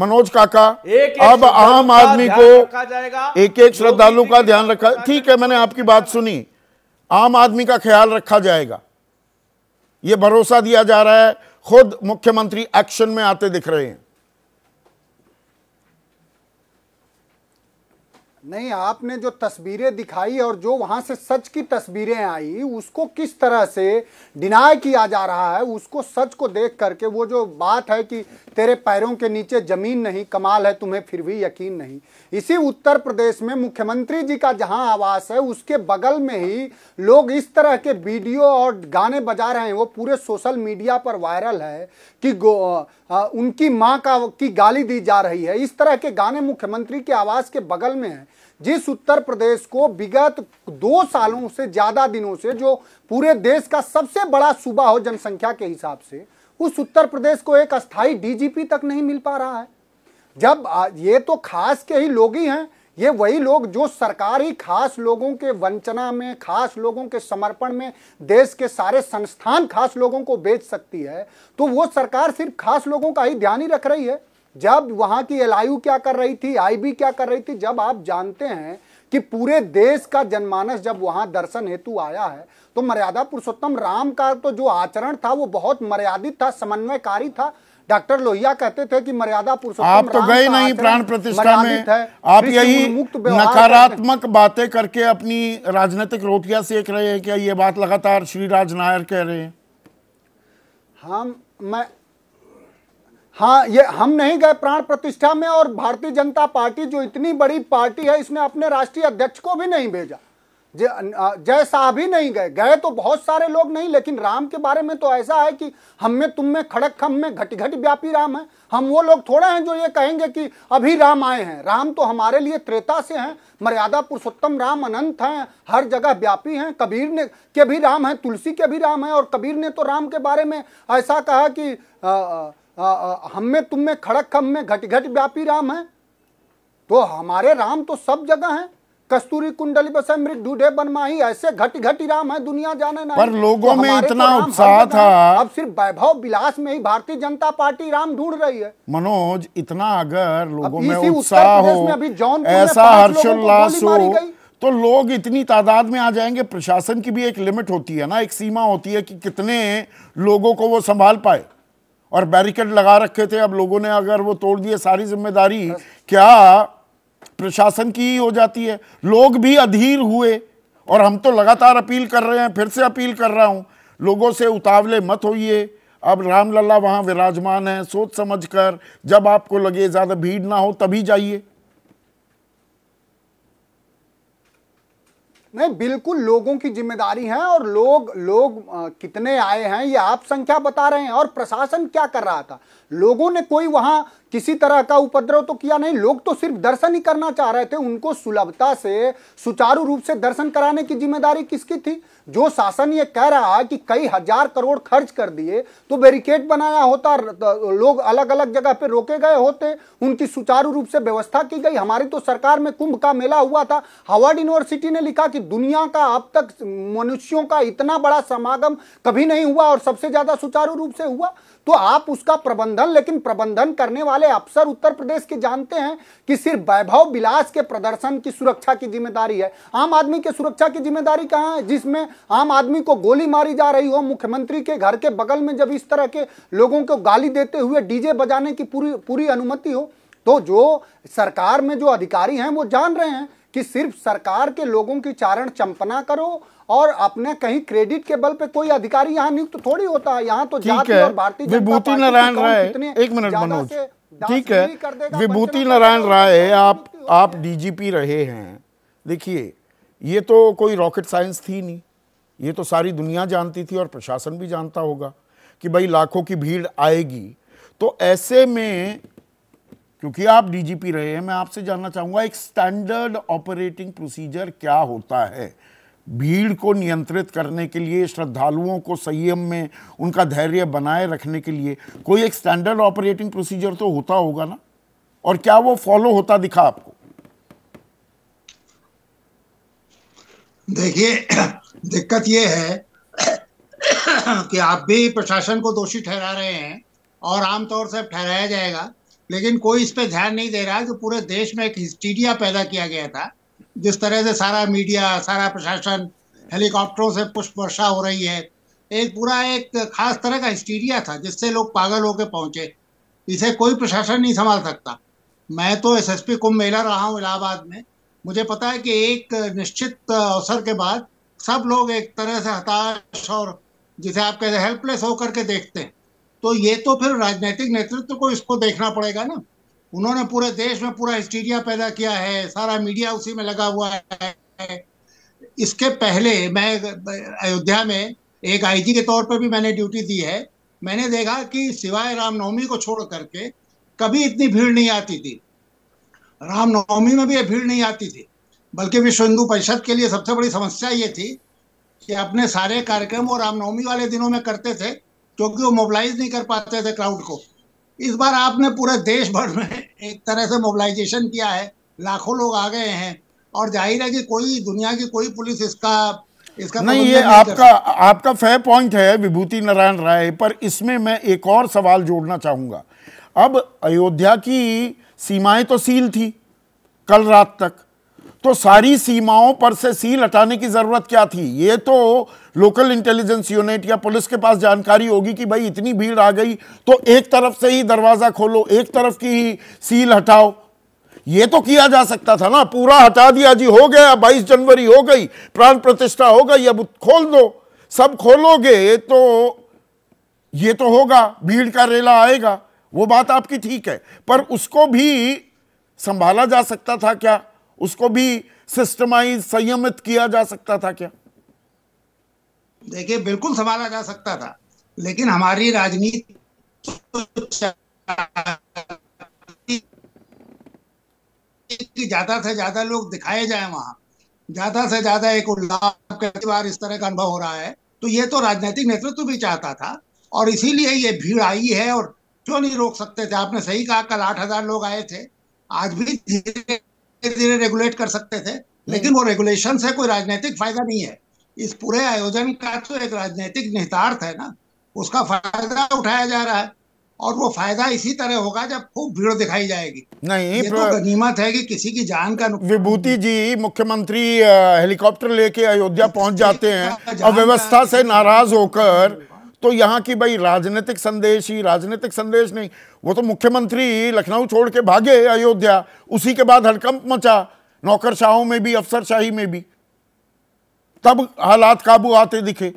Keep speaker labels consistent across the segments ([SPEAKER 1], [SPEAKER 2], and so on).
[SPEAKER 1] मनोज काका एक अब आम आदमी को एक एक श्रद्धालु का ध्यान रखा ठीक है मैंने आपकी बात सुनी आम आदमी का ख्याल रखा जाएगा यह भरोसा दिया जा रहा है खुद मुख्यमंत्री एक्शन में आते दिख रहे हैं
[SPEAKER 2] नहीं आपने जो तस्वीरें दिखाई और जो वहां से सच की तस्वीरें आई उसको किस तरह से डिनाय किया जा रहा है उसको सच को देख करके वो जो बात है कि तेरे पैरों के नीचे जमीन नहीं कमाल है तुम्हें फिर भी यकीन नहीं इसी उत्तर प्रदेश में मुख्यमंत्री जी का जहां आवास है उसके बगल में ही लोग इस तरह के वीडियो और गाने बजा रहे हैं वो पूरे सोशल मीडिया पर वायरल है कि उनकी माँ का की गाली दी जा रही है इस तरह के गाने मुख्यमंत्री के आवास के बगल में है जिस उत्तर प्रदेश को विगत दो सालों से ज़्यादा दिनों से जो पूरे देश का सबसे बड़ा सूबा हो जनसंख्या के हिसाब से उस उत्तर प्रदेश को एक अस्थाई डीजीपी तक नहीं मिल पा रहा है जब ये तो खास के ही लोग ही हैं ये वही लोग जो सरकार ही खास लोगों के वंचना में खास लोगों के समर्पण में देश के सारे संस्थान खास लोगों को बेच सकती है तो वो सरकार सिर्फ खास लोगों का ही ध्यान ही रख रही है जब वहां की एल क्या कर रही थी आईबी क्या कर रही थी जब आप जानते हैं कि पूरे देश का जनमानस जब वहां दर्शन हेतु आया है तो मर्यादा पुरुषोत्तम राम का तो जो आचरण था वो बहुत मर्यादित था समन्वयकारी था डॉक्टर लोहिया कहते थे कि मर्यादा पुरुषोत्तम आप तो गए नहीं प्राण प्रतिष्ठा में आप यही नकारात्मक
[SPEAKER 1] बातें करके अपनी राजनीतिक रोटियां सेक रहे हैं क्या ये बात लगातार श्री राज नायर कह रहे हैं
[SPEAKER 2] हम मैं हाँ ये हम नहीं गए प्राण प्रतिष्ठा में और भारतीय जनता पार्टी जो इतनी बड़ी पार्टी है इसने अपने राष्ट्रीय अध्यक्ष को भी नहीं भेजा जय शाह भी नहीं गए गए तो बहुत सारे लोग नहीं लेकिन राम के बारे में तो ऐसा है कि हम में तुम में खड़क खम में घट घट व्यापी राम है हम वो लोग थोड़ा हैं जो ये कहेंगे कि अभी राम आए हैं राम तो हमारे लिए त्रेता से हैं मर्यादा पुरुषोत्तम राम अनंत हैं हर जगह व्यापी हैं कबीर ने के भी राम हैं तुलसी के भी राम हैं और कबीर ने तो राम के बारे में ऐसा कहा कि हमें हम में तुम में खड़क खम में घट घट व्यापी राम है तो हमारे राम तो सब जगह हैं कस्तूरी कुंडली बसे मृग बनमाही ऐसे घट घटी राम है दुनिया जाने ना पर लोगों तो में इतना उत्साह था अब सिर्फ वैभव विलास में ही भारतीय जनता पार्टी राम ढूंढ रही है
[SPEAKER 1] मनोज इतना अगर लोगों में उत्साह हो में अभी ऐसा हर्षोल्लास हो तो लोग इतनी तादाद में आ जाएंगे प्रशासन की भी एक लिमिट होती है ना एक सीमा होती है कि कितने लोगों को वो संभाल पाए और बैरिकेड लगा रखे थे अब लोगों ने अगर वो तोड़ दिए सारी जिम्मेदारी क्या प्रशासन की ही हो जाती है लोग भी अधीर हुए और हम तो लगातार अपील कर रहे हैं फिर से अपील कर रहा हूं लोगों से उतावले मत होइए अब रामलला वहां विराजमान है सोच समझ कर जब आपको लगे
[SPEAKER 2] ज़्यादा भीड़ ना हो तभी जाइए नहीं बिल्कुल लोगों की जिम्मेदारी है और लोग लोग आ, कितने आए हैं ये आप संख्या बता रहे हैं और प्रशासन क्या कर रहा था लोगों ने कोई वहां किसी तरह का उपद्रव तो किया नहीं लोग तो सिर्फ दर्शन ही करना चाह रहे थे उनको सुलभता से सुचारू रूप से दर्शन कराने की जिम्मेदारी किसकी थी जो शासन ये कह रहा है कि कई हजार करोड़ खर्च कर दिए तो बैरिकेड बनाया होता लोग अलग अलग जगह पे रोके गए होते उनकी सुचारू रूप से व्यवस्था की गई हमारी तो सरकार में कुंभ का मेला हुआ था हवर्ड यूनिवर्सिटी ने लिखा कि दुनिया का अब तक मनुष्यों का इतना बड़ा समागम कभी नहीं हुआ और सबसे ज्यादा सुचारू रूप से हुआ तो आप उसका प्रबंधन लेकिन प्रबंधन करने वाले वाले अफसर उत्तर प्रदेश के जानते हैं कि सिर्फ वैभव विलास के प्रदर्शन की सुरक्षा की जिम्मेदारी है आम आदमी के सुरक्षा की जिम्मेदारी कहाँ है जिसमें आम आदमी को गोली मारी जा रही हो मुख्यमंत्री के घर के बगल में जब इस तरह के लोगों को गाली देते हुए डीजे बजाने की पूरी पूरी अनुमति हो तो जो सरकार में जो अधिकारी हैं वो जान रहे हैं कि सिर्फ सरकार के लोगों की चारण चंपना करो और अपने कहीं क्रेडिट के बल पे कोई अधिकारी यहाँ नियुक्त तो थोड़ी होता है यहाँ तो जाति और भारतीय विभूति नारायण राय एक मिनट मनोज ठीक है विभूति नारायण
[SPEAKER 1] राय तो आप आप डीजीपी रहे हैं देखिए ये तो कोई रॉकेट साइंस थी नहीं ये तो सारी दुनिया जानती थी और प्रशासन भी जानता होगा कि भाई लाखों की भीड़ आएगी तो ऐसे में क्योंकि आप डीजीपी रहे हैं मैं आपसे जानना चाहूंगा एक स्टैंडर्ड ऑपरेटिंग प्रोसीजर क्या होता है भीड़ को नियंत्रित करने के लिए श्रद्धालुओं को संयम में उनका धैर्य बनाए रखने के लिए कोई एक स्टैंडर्ड ऑपरेटिंग प्रोसीजर तो होता होगा ना और क्या वो फॉलो होता दिखा आपको
[SPEAKER 3] देखिए दिक्कत ये है कि आप भी प्रशासन को दोषी ठहरा रहे हैं और आमतौर से ठहराया जाएगा लेकिन कोई इस पर ध्यान नहीं दे रहा है जो पूरे देश में एक हिस्टीरिया पैदा किया गया था जिस तरह से सारा मीडिया सारा प्रशासन हेलीकॉप्टरों से पुष्प वर्षा हो रही है एक पूरा एक खास तरह का हिस्टीरिया था जिससे लोग पागल होकर पहुंचे इसे कोई प्रशासन नहीं संभाल सकता मैं तो एसएसपी कुंभ मेला रहा हूँ इलाहाबाद में मुझे पता है कि एक निश्चित अवसर के बाद सब लोग एक तरह से हताश और जिसे आप कहते हैं हेल्पलेस होकर के देखते हैं तो ये तो फिर राजनीतिक नेतृत्व को इसको देखना पड़ेगा ना उन्होंने पूरे देश में पूरा हिस्टीरिया पैदा किया है सारा मीडिया उसी में लगा हुआ है इसके पहले मैं अयोध्या में एक आईजी के तौर पर भी मैंने ड्यूटी दी है मैंने देखा कि सिवाय रामनवमी को छोड़ करके कभी इतनी भीड़ नहीं आती थी रामनवमी में भी ये भीड़ नहीं आती थी बल्कि विश्व हिंदू परिषद के लिए सबसे बड़ी समस्या ये थी कि अपने सारे कार्यक्रम वो रामनवमी वाले दिनों में करते थे क्योंकि वो मोबिलाइज नहीं कर पाते थे क्राउड को इस बार आपने पूरे देश भर में एक तरह से मोबिलाइजेशन किया है लाखों लोग आ गए हैं और जाहिर है कि कोई दुनिया की कोई पुलिस इसका इसका नहीं ये नहीं आपका
[SPEAKER 1] आपका फेयर पॉइंट है विभूति नारायण राय पर इसमें मैं एक और सवाल जोड़ना चाहूंगा अब अयोध्या की सीमाएं तो सील थी कल रात तक तो सारी सीमाओं पर से सील हटाने की ज़रूरत क्या थी ये तो लोकल इंटेलिजेंस यूनिट या पुलिस के पास जानकारी होगी कि भाई इतनी भीड़ आ गई तो एक तरफ से ही दरवाज़ा खोलो एक तरफ की ही सील हटाओ ये तो किया जा सकता था ना पूरा हटा दिया जी हो गया बाईस जनवरी हो गई प्राण प्रतिष्ठा हो गई अब खोल दो सब खोलोगे तो ये तो होगा भीड़ का रेला आएगा वो बात आपकी ठीक है पर उसको भी संभाला जा सकता था क्या उसको भी सिस्टमाइज संयमित
[SPEAKER 3] किया जा सकता था क्या देखिए बिल्कुल संभाला जा सकता था लेकिन हमारी राजनीति तो ज्यादा से ज्यादा लोग दिखाए जाए वहां ज्यादा से ज्यादा एक उल्लास बार इस तरह का अनुभव हो रहा है तो ये तो राजनीतिक नेतृत्व भी चाहता था और इसीलिए ये भीड़ आई है और क्यों नहीं रोक सकते थे आपने सही कहा कल आठ हजार लोग आए थे आज भी धीरे धीरे रेगुलेट कर सकते थे लेकिन वो रेगुलेशन से कोई राजनीतिक फायदा नहीं है इस पूरे आयोजन का तो एक राजनीतिक निहितार्थ है ना उसका फायदा उठाया जा रहा है और वो फायदा इसी तरह होगा जब खूब भीड़ दिखाई जाएगी नहीं ये तो गनीमत है कि किसी की जान का विभूति जी मुख्यमंत्री
[SPEAKER 1] हेलीकॉप्टर लेके अयोध्या पहुंच जाते हैं और व्यवस्था से नाराज होकर तो यहाँ की भाई राजनीतिक संदेश ही राजनीतिक संदेश नहीं वो तो मुख्यमंत्री लखनऊ छोड़ के भागे अयोध्या उसी के बाद हड़कंप मचा नौकरशाहों में भी अफसरशाही में भी
[SPEAKER 3] तब हालात काबू आते दिखे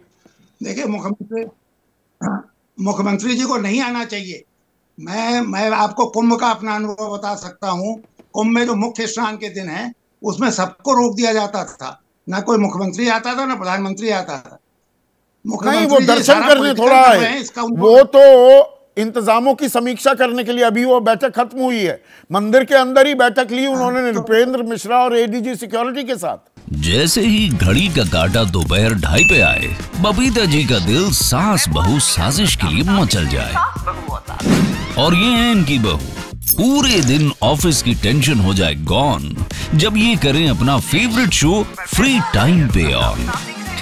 [SPEAKER 3] देखिए मुख्यमंत्री मुख्यमंत्री जी को नहीं आना चाहिए मैं मैं आपको कुंभ का अपना अनुभव बता सकता हूँ कुंभ में जो मुख्य स्नान के दिन है उसमें सबको रोक दिया जाता था ना कोई मुख्यमंत्री आता था ना प्रधानमंत्री आता था नहीं वो दर्शन करने थोड़ा है
[SPEAKER 1] वो तो इंतजामों की समीक्षा करने के लिए अभी वो बैठक खत्म हुई है मंदिर के अंदर ही बैठक ली हाँ, उन्होंने तो नृपेंद्र मिश्रा और एडीजी सिक्योरिटी के साथ
[SPEAKER 2] जैसे ही घड़ी का काटा दोपहर ढाई पे आए बबीता जी का दिल सास बहु साजिश के लिए मचल जाए और ये है इनकी बहू पूरे दिन ऑफिस की टेंशन हो जाए गॉन जब ये करें अपना फेवरेट शो फ्री टाइम पे ऑन